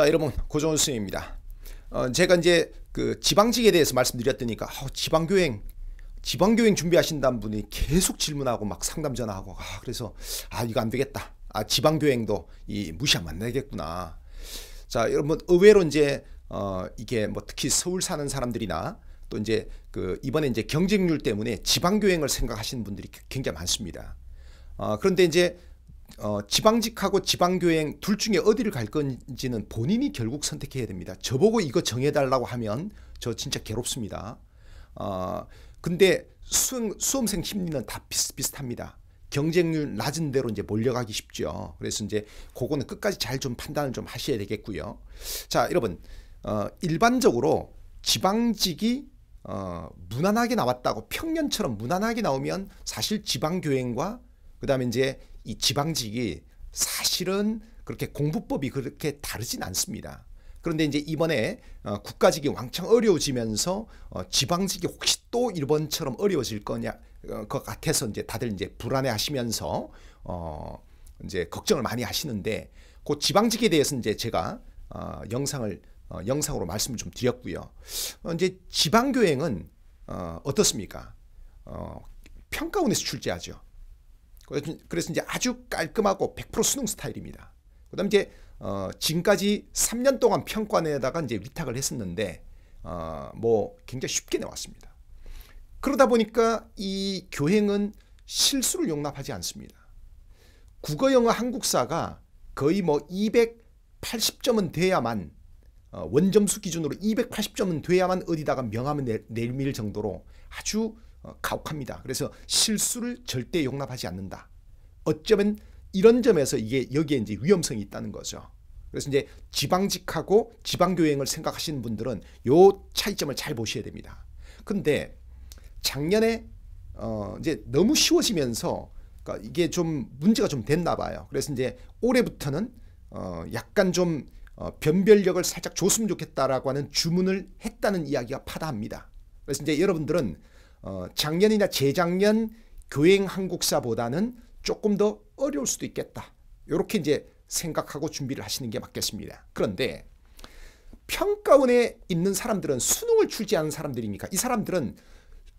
자 여러분 고정수님입니다 어, 제가 이제 그 지방직에 대해서 말씀드렸더니까 어, 아, 지방교행 지방교행 준비하신다는 분이 계속 질문하고 막 상담 전화하고 아, 그래서 아 이거 안 되겠다. 아 지방교행도 이 무시하면 안 되겠구나. 자 여러분 의외로 이제 어, 이게 뭐 특히 서울 사는 사람들이나 또 이제 그 이번에 이제 경쟁률 때문에 지방교행을 생각하시는 분들이 굉장히 많습니다. 어, 그런데 이제 어, 지방직하고 지방교행 둘 중에 어디를 갈 건지는 본인이 결국 선택해야 됩니다. 저보고 이거 정해달라고 하면 저 진짜 괴롭습니다. 어, 근데 수험, 수험생 심리는 다 비슷비슷합니다. 경쟁률 낮은 대로 이제 몰려가기 쉽죠. 그래서 이제 그거는 끝까지 잘 좀 판단을 좀 하셔야 되겠고요. 자, 여러분, 어, 일반적으로 지방직이 어, 무난하게 나왔다고 평년처럼 무난하게 나오면 사실 지방교행과 그다음에 이제 이 지방직이 사실은 그렇게 공부법이 그렇게 다르진 않습니다. 그런데 이제 이번에 어, 국가직이 왕창 어려워지면서 어, 지방직이 혹시 또 일본처럼 어려워질 거냐 어, 것 같아서 이제 다들 이제 불안해하시면서 어, 이제 걱정을 많이 하시는데 그 지방직에 대해서 이제 제가 어, 영상을 어, 영상으로 말씀을 좀 드렸고요. 어, 이제 지방교행은 어, 어떻습니까? 어, 평가원에서 출제하죠. 그래서 이제 아주 깔끔하고 100% 수능 스타일입니다. 그다음 이제 어, 지금까지 3년 동안 평가원에다가 이제 위탁을 했었는데 어, 뭐 굉장히 쉽게 나왔습니다. 그러다 보니까 이 교행은 실수를 용납하지 않습니다. 국어, 영어, 한국사가 거의 뭐 280점은 돼야만 어, 원점수 기준으로 280점은 돼야만 어디다가 명함을 내밀 정도로 아주 어, 가혹합니다. 그래서 실수를 절대 용납하지 않는다. 어쩌면 이런 점에서 이게 여기에 이제 위험성이 있다는 거죠. 그래서 이제 지방직하고 지방교행을 생각하시는 분들은 요 차이점을 잘 보셔야 됩니다. 근데 작년에 어 이제 너무 쉬워지면서 그러니까 이게 좀 문제가 좀 됐나 봐요. 그래서 이제 올해부터는 어 약간 좀어 변별력을 살짝 줬으면 좋겠다라고 하는 주문을 했다는 이야기가 파다합니다. 그래서 이제 여러분들은 어, 작년이나 재작년 교행 한국사보다는 조금 더 어려울 수도 있겠다. 이렇게 이제 생각하고 준비를 하시는 게 맞겠습니다. 그런데 평가원에 있는 사람들은 수능을 출제하는 사람들이니까 이 사람들은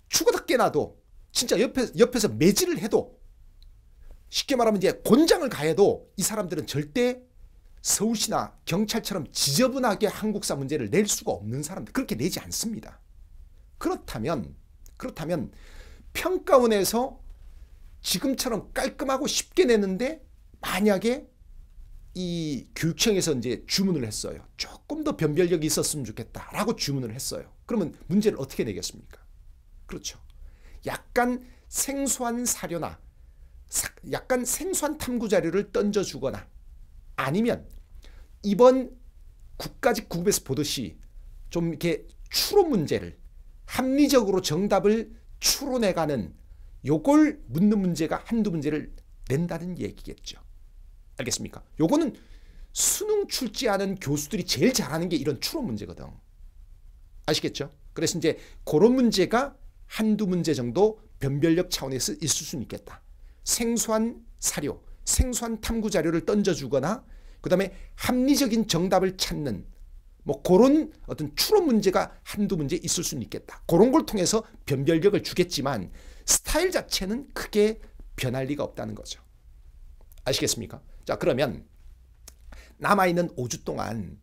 죽어다 깨나도 진짜 옆에, 옆에서 매질을 해도 쉽게 말하면 이제 곤장을 가해도 이 사람들은 절대 서울시나 경찰처럼 지저분하게 한국사 문제를 낼 수가 없는 사람들 그렇게 내지 않습니다. 그렇다면 그렇다면 평가원에서 지금처럼 깔끔하고 쉽게 내는데 만약에 이 교육청에서 이제 주문을 했어요. 조금 더 변별력이 있었으면 좋겠다라고 주문을 했어요. 그러면 문제를 어떻게 내겠습니까? 그렇죠. 약간 생소한 사료나 약간 생소한 탐구 자료를 던져주거나 아니면 이번 국가직 구급에서 보듯이 좀 이렇게 추론 문제를 합리적으로 정답을 추론해가는 요걸 묻는 문제가 한두 문제를 낸다는 얘기겠죠. 알겠습니까? 요거는 수능 출제하는 교수들이 제일 잘하는 게 이런 추론 문제거든. 아시겠죠? 그래서 이제 그런 문제가 한두 문제 정도 변별력 차원에서 있을 수는 있겠다. 생소한 사료, 생소한 탐구 자료를 던져주거나 그 다음에 합리적인 정답을 찾는 뭐 그런 어떤 추론 문제가 한두 문제 있을 수는 있겠다. 그런 걸 통해서 변별력을 주겠지만 스타일 자체는 크게 변할 리가 없다는 거죠. 아시겠습니까? 자 그러면 남아있는 5주 동안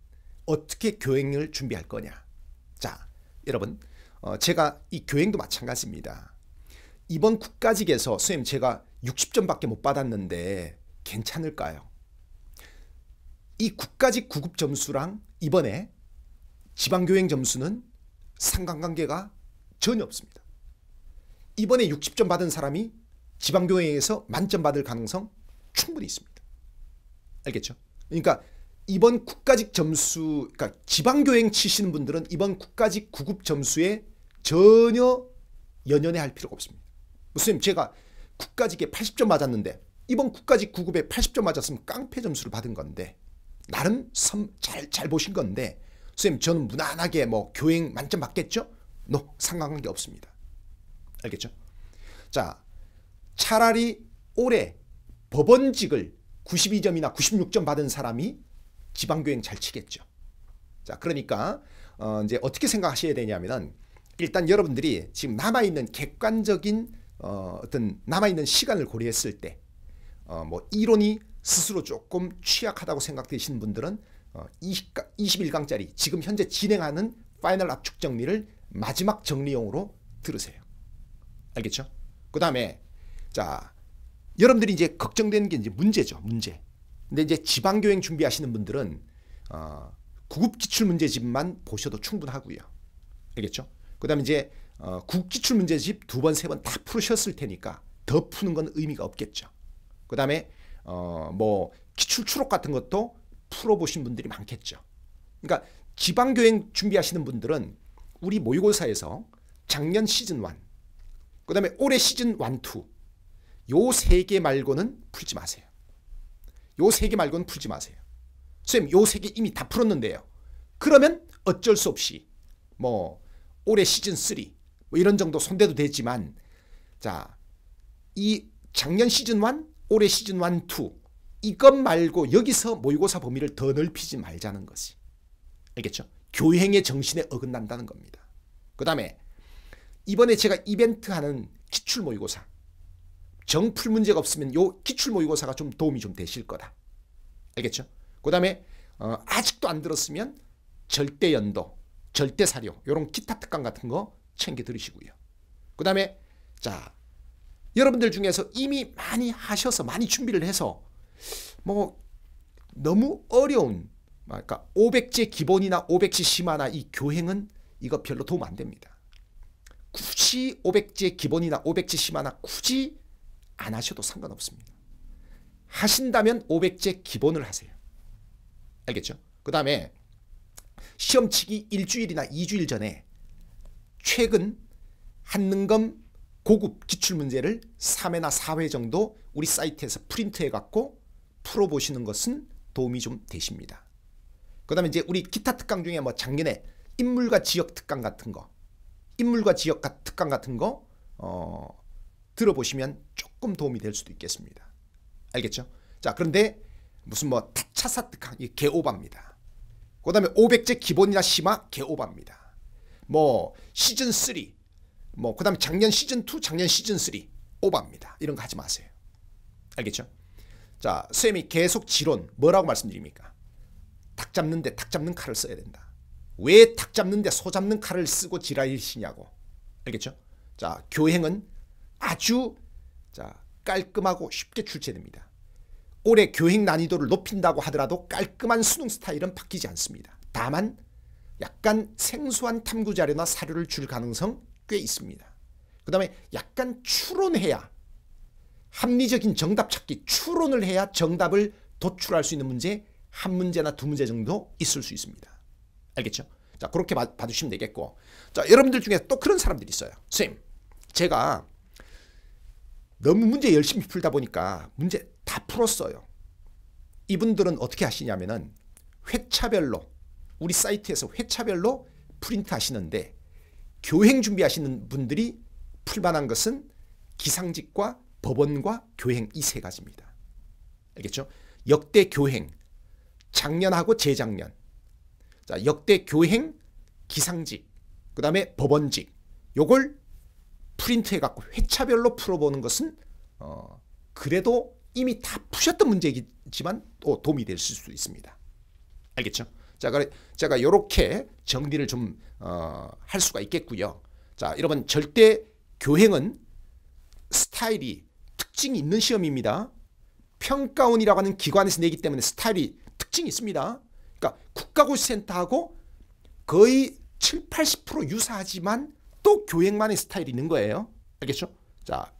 어떻게 교행을 준비할 거냐. 자 여러분 어, 제가 이 교행도 마찬가지입니다. 이번 국가직에서 선생님 제가 60점밖에 못 받았는데 괜찮을까요? 이 국가직 구급 점수랑 이번에 지방교행 점수는 상관관계가 전혀 없습니다. 이번에 60점 받은 사람이 지방교회에서 만점 받을 가능성 충분히 있습니다. 알겠죠? 그러니까 이번 국가직 점수, 그러니까 지방교행 치시는 분들은 이번 국가직 구급 점수에 전혀 연연해 할 필요가 없습니다. 무슨 제가 국가직에 80점 맞았는데 이번 국가직 구급에 80점 맞았으면 깡패 점수를 받은 건데 나름 잘, 잘 보신 건데 선생님 저는 무난하게 뭐 교행 만점 맞겠죠노 no, 상관관계 없습니다. 알겠죠? 자 차라리 올해 법원직을 92점이나 96점 받은 사람이 지방교행 잘 치겠죠. 자 그러니까 어, 이제 어떻게 생각하셔야 되냐면은 일단 여러분들이 지금 남아있는 객관적인 어, 어떤 남아있는 시간을 고려했을 때, 어, 뭐, 이론이 스스로 조금 취약하다고 생각되시는 분들은 21강짜리 어, 지금 현재 진행하는 파이널 압축 정리를 마지막 정리용으로 들으세요. 알겠죠? 그 다음에 자 여러분들이 이제 걱정되는 게 이제 문제죠. 문제. 근데 이제 지방교행 준비하시는 분들은 어, 구급기출문제집만 보셔도 충분하고요. 알겠죠? 그 다음에 이제 어, 국기출문제집 두 번, 세 번 다 풀으셨을 테니까 더 푸는 건 의미가 없겠죠. 그 다음에 어, 뭐 기출 추록 같은 것도 풀어보신 분들이 많겠죠. 그러니까 지방교행 준비하시는 분들은 우리 모의고사에서 작년 시즌 1, 그 다음에 올해 시즌 1, 2, 요 세 개 말고는 풀지 마세요. 요 세 개 말고는 풀지 마세요. 선생님, 요세 개 이미 다 풀었는데요. 그러면 어쩔 수 없이, 뭐, 올해 시즌 3, 뭐 이런 정도 손대도 되지만, 자, 이 작년 시즌 1, 올해 시즌 1, 2 이것 말고 여기서 모의고사 범위를 더 넓히지 말자는 것이 알겠죠? 교행의 정신에 어긋난다는 겁니다. 그 다음에 이번에 제가 이벤트 하는 기출 모의고사 정풀 문제가 없으면 요 기출 모의고사가 좀 도움이 좀 되실 거다. 알겠죠? 그 다음에 어, 아직도 안 들었으면 절대 연도, 절대 사료 요런 기타 특강 같은 거 챙겨 들으시고요. 그 다음에 자 여러분들 중에서 이미 많이 하셔서 많이 준비를 해서 뭐 너무 어려운 그러니까 500제 기본이나 500제 심화나 이 교행은 이거 별로 도움 안 됩니다. 굳이 500제 기본이나 500제 심화나 굳이 안 하셔도 상관없습니다. 하신다면 500제 기본을 하세요. 알겠죠? 그 다음에 시험치기 일주일이나 이주일 전에 최근 한능검 고급 기출 문제를 3회나 4회 정도 우리 사이트에서 프린트해 갖고 풀어 보시는 것은 도움이 좀 되십니다. 그다음에 이제 우리 기타 특강 중에 뭐 작년에 인물과 지역 특강 같은 거 인물과 지역 특강 같은 거 어, 들어보시면 조금 도움이 될 수도 있겠습니다. 알겠죠? 자 그런데 무슨 뭐 타차사 특강 이 개오바입니다. 그다음에 500제 기본이나 심화 개오바입니다. 뭐 시즌 3뭐 그다음에 작년 시즌 2, 작년 시즌 3 오바입니다. 이런 거 하지 마세요. 알겠죠? 자, 쌤이 계속 지론 뭐라고 말씀드립니까? 탁 잡는데 탁 잡는 칼을 써야 된다. 왜탁 잡는데 소 잡는 칼을 쓰고 지랄이시냐고. 알겠죠? 자, 교행은 아주 자, 깔끔하고 쉽게 출제됩니다. 올해 교행 난이도를 높인다고 하더라도 깔끔한 수능 스타일은 바뀌지 않습니다. 다만 약간 생소한 탐구 자료나 사료를 줄 가능성 꽤 있습니다. 그 다음에 약간 추론해야 합리적인 정답 찾기, 추론을 해야 정답을 도출할 수 있는 문제 한 문제나 두 문제 정도 있을 수 있습니다. 알겠죠? 자 그렇게 봐, 봐주시면 되겠고 자 여러분들 중에 또 그런 사람들이 있어요. 선생님 제가 너무 문제 열심히 풀다 보니까 문제 다 풀었어요. 이분들은 어떻게 하시냐면은 회차별로 우리 사이트에서 회차별로 프린트 하시는데 교행 준비하시는 분들이 풀만한 것은 기상직과 법원과 교행 이 세 가지입니다. 알겠죠? 역대 교행 작년하고 재작년 자 역대 교행 기상직 그 다음에 법원직 요걸 프린트해갖고 회차별로 풀어보는 것은 어, 그래도 이미 다 푸셨던 문제이지만 또 도움이 될 수 있습니다. 알겠죠? 자, 제가 이렇게 정리를 좀할 어, 수가 있겠고요. 자, 여러분 절대 교행은 스타일이 특징이 있는 시험입니다. 평가원이라고 하는 기관에서 내기 때문에 스타일이 특징이 있습니다. 그러니까 국가고시센터하고 거의 7, 80% 유사하지만 또 교행만의 스타일이 있는 거예요. 알겠죠? 자,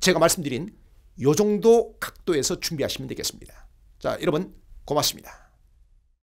제가 말씀드린 요 정도 각도에서 준비하시면 되겠습니다. 자, 여러분 고맙습니다.